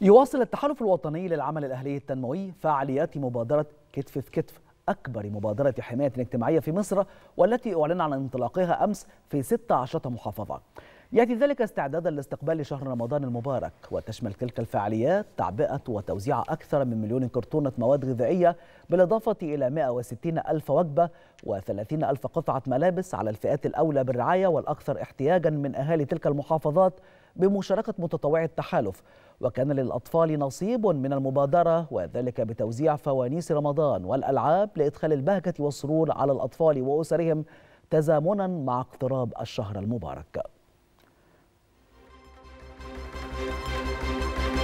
يواصل التحالف الوطني للعمل الأهلي التنموي فعاليات مبادرة كتف في كتف أكبر مبادرة حماية اجتماعية في مصر والتي أعلن عن انطلاقها أمس في 16 محافظة يأتي ذلك استعدادا لاستقبال شهر رمضان المبارك وتشمل تلك الفعاليات تعبئة وتوزيع أكثر من مليون كرتونة مواد غذائية بالإضافة إلى 160 ألف وجبة و30 ألف قطعة ملابس على الفئات الأولى بالرعاية والأكثر احتياجا من أهالي تلك المحافظات بمشاركة متطوعي التحالف وكان للأطفال نصيب من المبادرة وذلك بتوزيع فوانيس رمضان والألعاب لإدخال البهجة والسرور على الأطفال وأسرهم تزامنا مع اقتراب الشهر المبارك